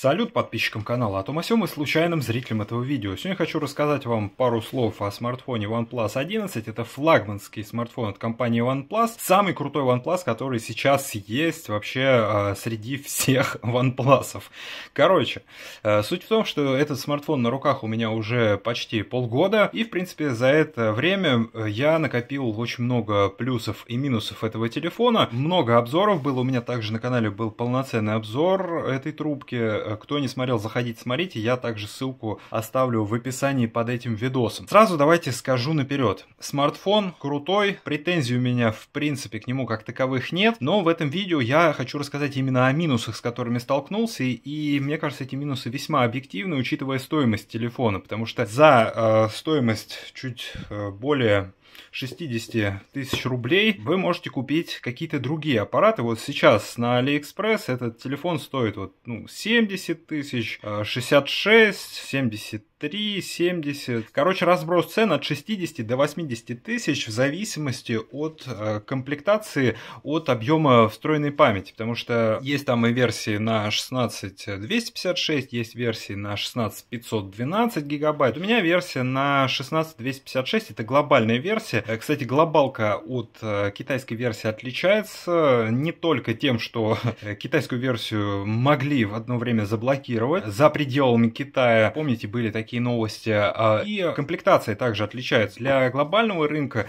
Салют подписчикам канала о а том о сём и случайным зрителям этого видео. Сегодня хочу рассказать вам пару слов о смартфоне OnePlus 11. Это флагманский смартфон от компании OnePlus. Самый крутой OnePlus, который сейчас есть вообще э, среди всех OnePlus. Короче, э, суть в том, что этот смартфон на руках у меня уже почти полгода. И, в принципе, за это время э, я накопил очень много плюсов и минусов этого телефона. Много обзоров было. У меня также на канале был полноценный обзор этой трубки э, Э, кто не смотрел, заходите, смотрите. Я также ссылку оставлю в описании под этим видосом. Сразу давайте скажу наперед. Смартфон крутой, претензий у меня в принципе к нему как таковых нет, но в этом видео я хочу рассказать именно о минусах, с которыми столкнулся, и мне кажется, эти минусы весьма объективны, учитывая стоимость телефона, потому что за э, стоимость чуть э, более 60 тысяч рублей вы можете купить какие-то другие аппараты. Вот сейчас на Алиэкспресс этот телефон стоит вот, ну, 70 тысяч, 66, 70 3, 70. Короче, разброс цен от 60 до 80 тысяч в зависимости от э, комплектации, от объема встроенной памяти. Потому что есть там и версии на 16 256, есть версии на 16 512 гигабайт. У меня версия на 16 256, это глобальная версия версия. Э, кстати, глобалка от э, китайской версии отличается э, не только тем, что китайскую версию могли в одно время заблокировать. За пределами Китая, помните, были такие новости. А, и комплектация также отличается. Для глобального рынка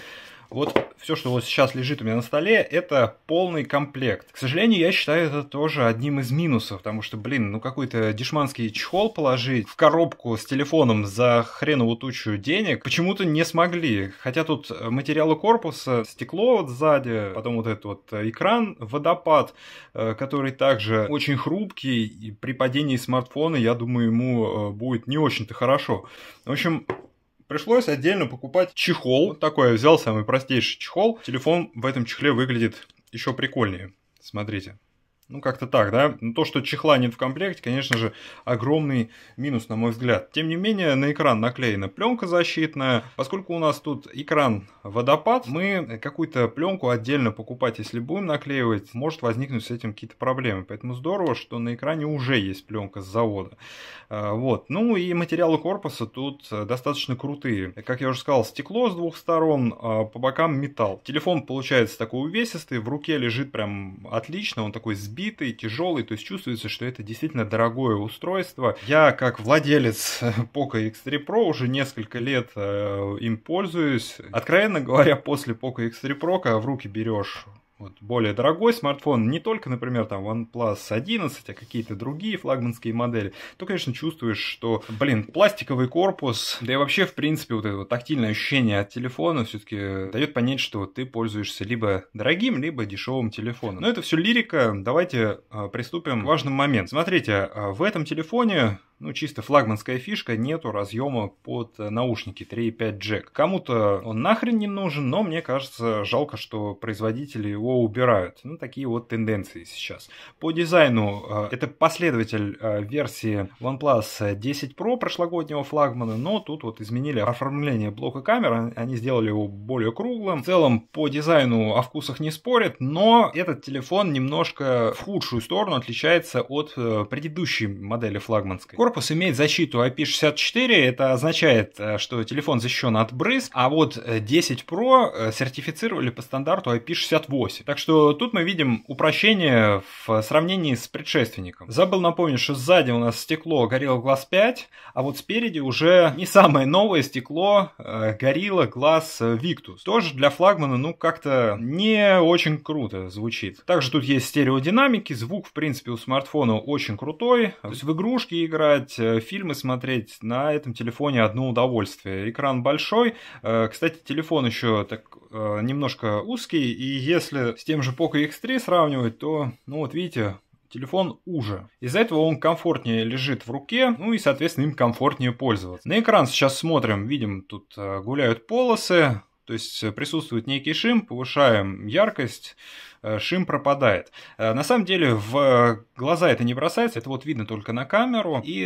вот все, что вот сейчас лежит у меня на столе, это полный комплект. К сожалению, я считаю это тоже одним из минусов, потому что, блин, ну какой-то дешманский чехол положить в коробку с телефоном за хреновую тучу денег почему-то не смогли. Хотя тут материалы корпуса, стекло вот сзади, потом вот этот вот экран, водопад, э, который также очень хрупкий, и при падении смартфона, я думаю, ему э, будет не очень-то хорошо. В общем, Пришлось отдельно покупать чехол. Вот такой я взял, самый простейший чехол. Телефон в этом чехле выглядит еще прикольнее. Смотрите. Ну, как-то так, да? Ну, то, что чехла нет в комплекте, конечно же, огромный минус, на мой взгляд. Тем не менее, на экран наклеена пленка защитная. Поскольку у нас тут экран водопад, мы какую-то пленку отдельно покупать, если будем наклеивать, может возникнуть с этим какие-то проблемы. Поэтому здорово, что на экране уже есть пленка с завода. А, вот. Ну и материалы корпуса тут э, достаточно крутые. Как я уже сказал, стекло с двух сторон, а, по бокам металл. Телефон получается такой увесистый, в руке лежит прям отлично, он такой сбитый битый, тяжелый, то есть чувствуется, что это действительно дорогое устройство. Я, как владелец Poco X3 Pro, уже несколько лет э, им пользуюсь. Откровенно говоря, после Poco X3 Pro, когда в руки берешь вот, более дорогой смартфон, не только, например, там OnePlus 11, а какие-то другие флагманские модели, то, конечно, чувствуешь, что, блин, пластиковый корпус, да и вообще, в принципе, вот это вот тактильное ощущение от телефона все-таки дает понять, что ты пользуешься либо дорогим, либо дешевым телефоном. Но это все лирика, давайте а, приступим к важному моменту. Смотрите, а, в этом телефоне ну, чисто флагманская фишка, нету разъема под э, наушники 3.5 джек. Кому-то он нахрен не нужен, но мне кажется, жалко, что производители его убирают. Ну, такие вот тенденции сейчас. По дизайну э, это последователь э, версии OnePlus 10 Pro прошлогоднего флагмана, но тут вот изменили оформление блока камер, они сделали его более круглым. В целом по дизайну о вкусах не спорят, но этот телефон немножко в худшую сторону отличается от предыдущей модели флагманской корпус имеет защиту IP64, а это означает, э, что телефон защищен от брызг, а вот 10 э, Pro э, сертифицировали по стандарту IP68. А так что тут мы видим упрощение в сравнении с предшественником. Забыл напомнить, что сзади у нас стекло Gorilla Glass 5, а вот спереди уже не самое новое стекло Gorilla Glass Victus. Тоже для флагмана, ну, как-то не очень круто звучит. Также тут есть стереодинамики, звук, в принципе, у смартфона очень крутой. То есть в игрушки играть, читать, э, фильмы смотреть на этом телефоне одно удовольствие. Экран большой, э, кстати, телефон еще так э, немножко узкий, и если с тем же Poco X3 сравнивать, то, ну вот видите, телефон уже. Из-за этого он комфортнее лежит в руке, ну и, соответственно, им комфортнее пользоваться. На экран сейчас смотрим, видим, тут гуляют полосы, то есть э, присутствует некий шим, повышаем яркость, э, шим пропадает. Э, на самом деле в глаза это не бросается, это вот видно только на камеру. И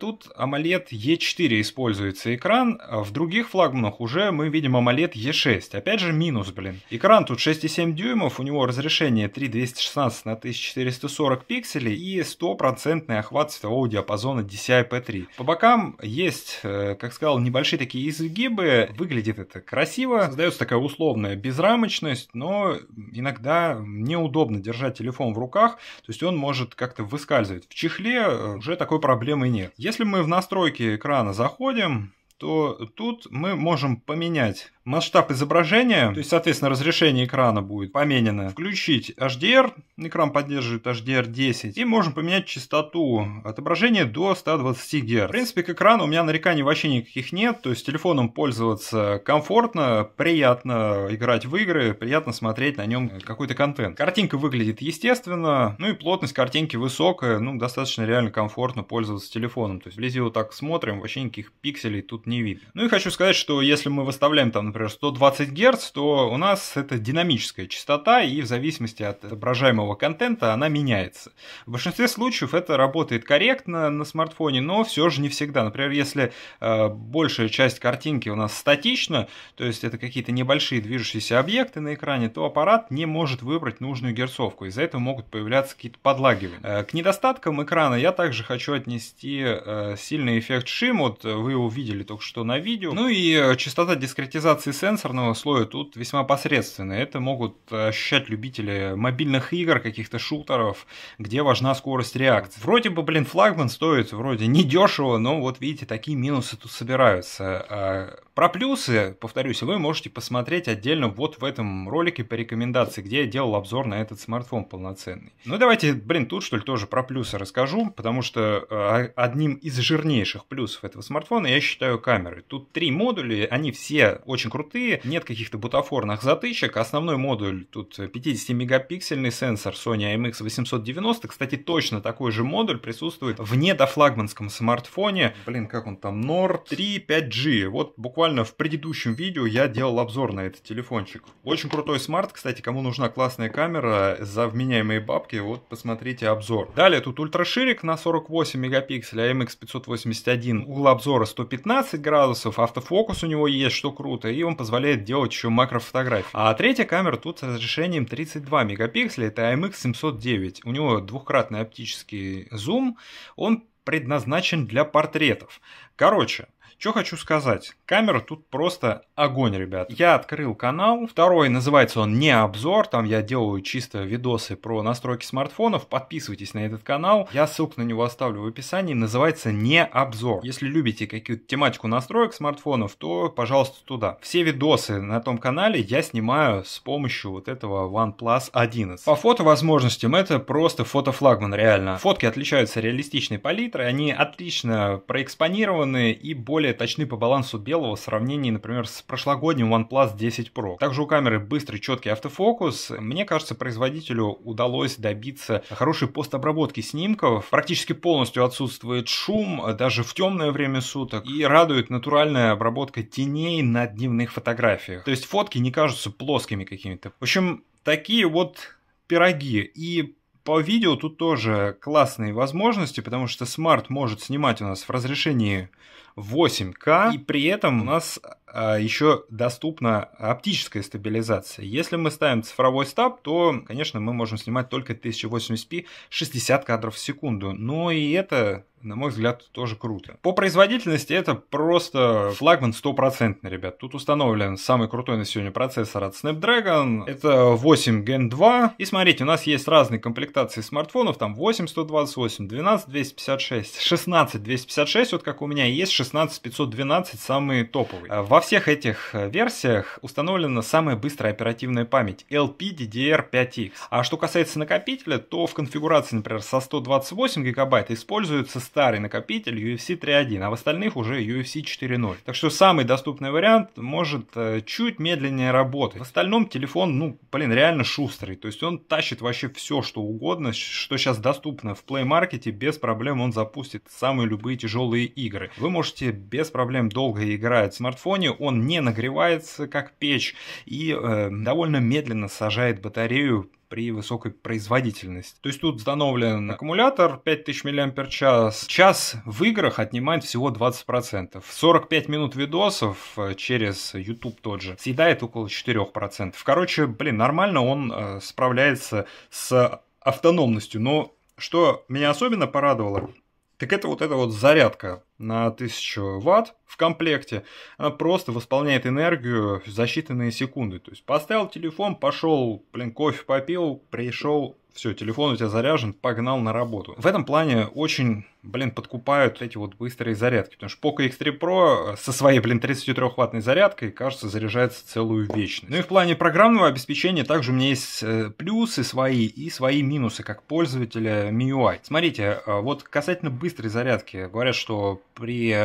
тут AMOLED E4 используется экран, а в других флагманах уже мы видим AMOLED E6. Опять же минус, блин. Экран тут 6,7 дюймов, у него разрешение 3216 на 1440 пикселей и 100% охват цветового диапазона DCI-P3. По бокам есть, как сказал, небольшие такие изгибы, выглядит это красиво, этого создается такая условная безрамочность, но иногда неудобно держать телефон в руках, то есть он может как-то выскальзывать. В чехле э, уже такой проблемы нет. Если мы в настройки экрана заходим, то тут мы можем поменять масштаб изображения, то есть, соответственно, разрешение экрана будет поменено. Включить HDR, экран поддерживает HDR10, и можем поменять частоту отображения до 120 Гц. В принципе, к экрану у меня нареканий вообще никаких нет, то есть телефоном пользоваться комфортно, приятно играть в игры, приятно смотреть на нем какой-то контент. Картинка выглядит естественно, ну и плотность картинки высокая, ну, достаточно реально комфортно пользоваться телефоном. То есть, вблизи вот так смотрим, вообще никаких пикселей тут не видно. Ну и хочу сказать, что если мы выставляем там, например, 120 Гц, то у нас это динамическая частота, и в зависимости от отображаемого контента она меняется. В большинстве случаев это работает корректно на смартфоне, но все же не всегда. Например, если э, большая часть картинки у нас статична, то есть это какие-то небольшие движущиеся объекты на экране, то аппарат не может выбрать нужную герцовку. Из-за этого могут появляться какие-то подлагивания. Э, к недостаткам экрана я также хочу отнести э, сильный эффект шим. Вот вы его видели только что на видео. Ну и э, частота дискретизации Реакции сенсорного слоя тут весьма посредственные. Это могут ощущать любители мобильных игр, каких-то шутеров, где важна скорость реакции. Вроде бы, блин, флагман стоит вроде недешево, но вот видите, такие минусы тут собираются. А, про плюсы, повторюсь, вы можете посмотреть отдельно вот в этом ролике по рекомендации, где я делал обзор на этот смартфон полноценный. Ну давайте, блин, тут что ли тоже про плюсы расскажу, потому что э, одним из жирнейших плюсов этого смартфона я считаю камеры. Тут три модуля, они все очень крутые, нет каких-то бутафорных затычек. Основной модуль тут 50-мегапиксельный сенсор Sony IMX890. Кстати, точно такой же модуль присутствует в недофлагманском смартфоне. Блин, как он там, Nord 3 5G. Вот буквально буквально в предыдущем видео я делал обзор на этот телефончик. Очень крутой смарт, кстати, кому нужна классная камера за вменяемые бабки, вот посмотрите обзор. Далее тут ультраширик на 48 мегапикселей, AMX581, угол обзора 115 градусов, автофокус у него есть, что круто, и он позволяет делать еще макрофотографии. А третья камера тут с разрешением 32 мегапикселя, это AMX709, у него двухкратный оптический зум, он предназначен для портретов. Короче, что хочу сказать. Камера тут просто огонь, ребят. Я открыл канал. Второй, называется он не обзор. Там я делаю чисто видосы про настройки смартфонов. Подписывайтесь на этот канал. Я ссылку на него оставлю в описании. Называется не обзор. Если любите какую-то тематику настроек смартфонов, то, пожалуйста, туда. Все видосы на том канале я снимаю с помощью вот этого OnePlus 11. По фото возможностям это просто фотофлагман, реально. Фотки отличаются реалистичной палитрой. Они отлично проэкспонированы и более более точны по балансу белого в сравнении, например, с прошлогодним OnePlus 10 Pro. Также у камеры быстрый четкий автофокус. Мне кажется, производителю удалось добиться хорошей постобработки снимков. Практически полностью отсутствует шум, даже в темное время суток. И радует натуральная обработка теней на дневных фотографиях. То есть фотки не кажутся плоскими какими-то. В общем, такие вот пироги. И по видео тут тоже классные возможности, потому что смарт может снимать у нас в разрешении 8К, и при этом у нас а, еще доступна оптическая стабилизация. Если мы ставим цифровой стаб, то, конечно, мы можем снимать только 1080p 60 кадров в секунду. Но и это на мой взгляд, тоже круто. По производительности это просто флагман стопроцентный, ребят. Тут установлен самый крутой на сегодня процессор от Snapdragon. Это 8 Gen 2. И смотрите, у нас есть разные комплектации смартфонов. Там 8 128, 12 256, 16 256, вот как у меня, есть 16 512 самый топовый. Во всех этих э, версиях установлена самая быстрая оперативная память LPDDR5X. А что касается накопителя, то в конфигурации, например, со 128 гигабайт используется старый накопитель UFC 3.1, а в остальных уже UFC 4.0. Так что самый доступный вариант может э, чуть медленнее работать. В остальном телефон, ну, блин, реально шустрый. То есть он тащит вообще все, что угодно, что сейчас доступно в Play Market, без проблем он запустит самые любые тяжелые игры. Вы можете можете без проблем долго играть в смартфоне, он не нагревается как печь и э, довольно медленно сажает батарею при высокой производительности. То есть тут установлен аккумулятор 5000 мАч. Час в играх отнимает всего 20%. 45 минут видосов э, через YouTube тот же съедает около 4%. Короче, блин, нормально он э, справляется с автономностью. Но что меня особенно порадовало, так это вот эта вот зарядка на 1000 ватт в комплекте, она просто восполняет энергию за считанные секунды. То есть поставил телефон, пошел, блин, кофе попил, пришел, все, телефон у тебя заряжен, погнал на работу. В этом плане очень блин, подкупают эти вот быстрые зарядки. Потому что Poco X3 Pro э, со своей, блин, 33-ваттной зарядкой, кажется, заряжается целую вечность. Ну и в плане программного обеспечения также у меня есть э, плюсы свои и свои минусы как пользователя MIUI. Смотрите, э, вот касательно быстрой зарядки, говорят, что при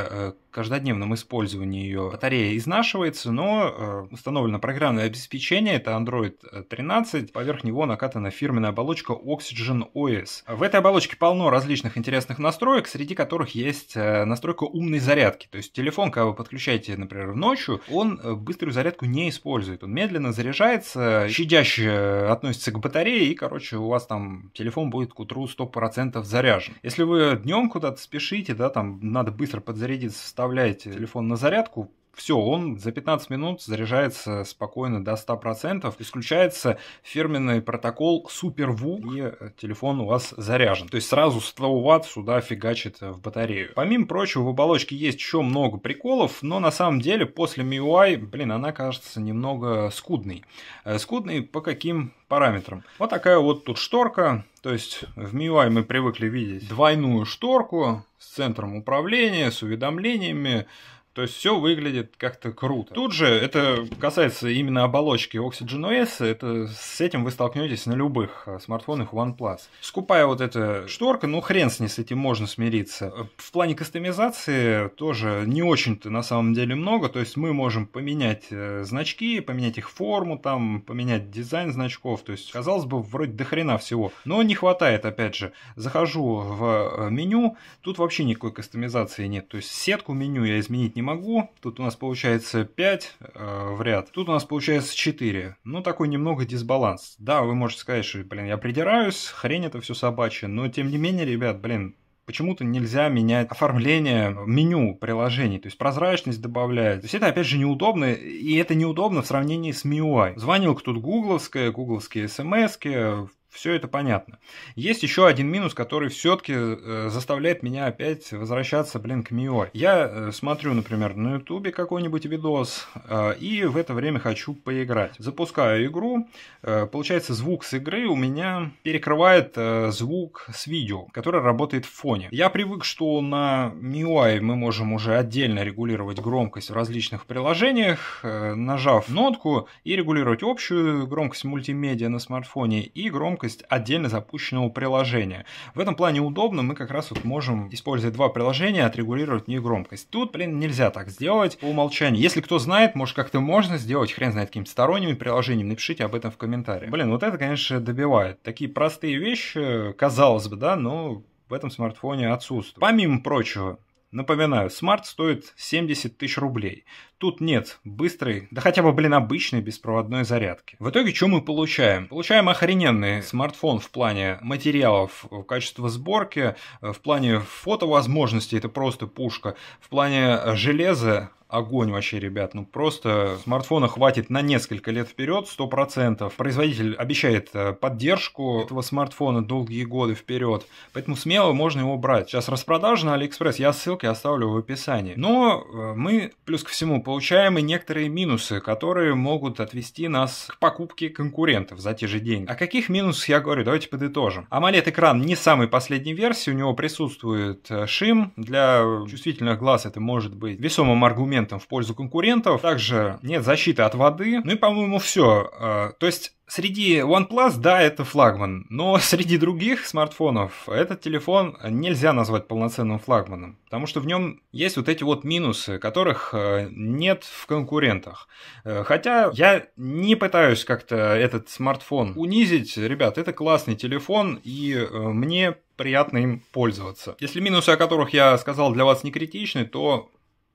каждодневном использовании ее батарея изнашивается, но установлено программное обеспечение, это Android 13, поверх него накатана фирменная оболочка Oxygen OS. В этой оболочке полно различных интересных настроек, настроек, среди которых есть э, настройка умной зарядки. То есть телефон, когда вы подключаете, например, в ночью, он э, быструю зарядку не использует. Он медленно заряжается, щадяще относится к батарее, и, короче, у вас там телефон будет к утру 100% заряжен. Если вы днем куда-то спешите, да, там надо быстро подзарядиться, вставляете телефон на зарядку, все, он за 15 минут заряжается спокойно до 100%, исключается фирменный протокол SuperVOOC, и э, телефон у вас заряжен. То есть сразу 100 ватт сюда фигачит э, в батарею. Помимо прочего, в оболочке есть еще много приколов, но на самом деле после MIUI, блин, она кажется немного скудной. Э, скудной по каким параметрам. Вот такая вот тут шторка. То есть в MIUI мы привыкли видеть двойную шторку с центром управления, с уведомлениями, то есть все выглядит как-то круто. Тут же это касается именно оболочки Oxygen OS, это, с этим вы столкнетесь на любых а, смартфонах OnePlus. Скупая вот эта шторка, ну хрен с ней, с этим можно смириться. Э, в плане кастомизации тоже не очень-то на самом деле много, то есть мы можем поменять э, значки, поменять их форму, там, поменять дизайн значков, то есть казалось бы вроде до хрена всего, но не хватает опять же. Захожу в э, меню, тут вообще никакой кастомизации нет, то есть сетку меню я изменить не не могу. Тут у нас получается 5 э, в ряд. Тут у нас получается 4. Ну, такой немного дисбаланс. Да, вы можете сказать, что, блин, я придираюсь, хрень это все собачье. Но, тем не менее, ребят, блин, почему-то нельзя менять оформление меню приложений, то есть прозрачность добавляет. То есть это, опять же, неудобно, и это неудобно в сравнении с MIUI. Звонил кто-то гугловское, гугловские смс в все это понятно. Есть еще один минус, который все-таки э, заставляет меня опять возвращаться, блин, к Мио. Я э, смотрю, например, на Ютубе какой-нибудь видос, э, и в это время хочу поиграть. Запускаю игру, э, получается, звук с игры у меня перекрывает э, звук с видео, который работает в фоне. Я привык, что на MIUI мы можем уже отдельно регулировать громкость в различных приложениях, э, нажав нотку и регулировать общую громкость мультимедиа на смартфоне и громкость емкость отдельно запущенного приложения. В этом плане удобно, мы как раз вот можем, используя два приложения, отрегулировать не громкость. Тут, блин, нельзя так сделать по умолчанию. Если кто знает, может как-то можно сделать, хрен знает, каким сторонними приложением, напишите об этом в комментариях. Блин, вот это, конечно, добивает. Такие простые вещи, казалось бы, да, но в этом смартфоне отсутствует. Помимо прочего, Напоминаю, смарт стоит 70 тысяч рублей. Тут нет быстрой, да хотя бы, блин, обычной беспроводной зарядки. В итоге, что мы получаем? Получаем охрененный смартфон в плане материалов, э, качества сборки, э, в плане фотовозможностей, это просто пушка, в плане э, железа, огонь вообще, ребят. Ну, просто смартфона хватит на несколько лет вперед, 100%. Производитель обещает поддержку этого смартфона долгие годы вперед. Поэтому смело можно его брать. Сейчас распродажа на Алиэкспресс, я ссылки оставлю в описании. Но мы, плюс ко всему, получаем и некоторые минусы, которые могут отвести нас к покупке конкурентов за те же деньги. О каких минусах я говорю, давайте подытожим. AMOLED экран не самой последней версии, у него присутствует э, шим. Для чувствительных глаз это может быть весомым аргументом в пользу конкурентов. Также нет защиты от воды. Ну и, по-моему, все. Э, то есть Среди OnePlus, да, это флагман, но среди других смартфонов этот телефон нельзя назвать полноценным флагманом, потому что в нем есть вот эти вот минусы, которых э, нет в конкурентах. Э, хотя я не пытаюсь как-то этот смартфон унизить, ребят, это классный телефон, и э, мне приятно им пользоваться. Если минусы, о которых я сказал, для вас не критичны, то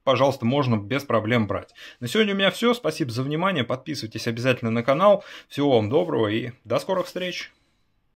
пожалуйста, можно без проблем брать. На сегодня у меня все. Спасибо за внимание. Подписывайтесь обязательно на канал. Всего вам доброго и до скорых встреч.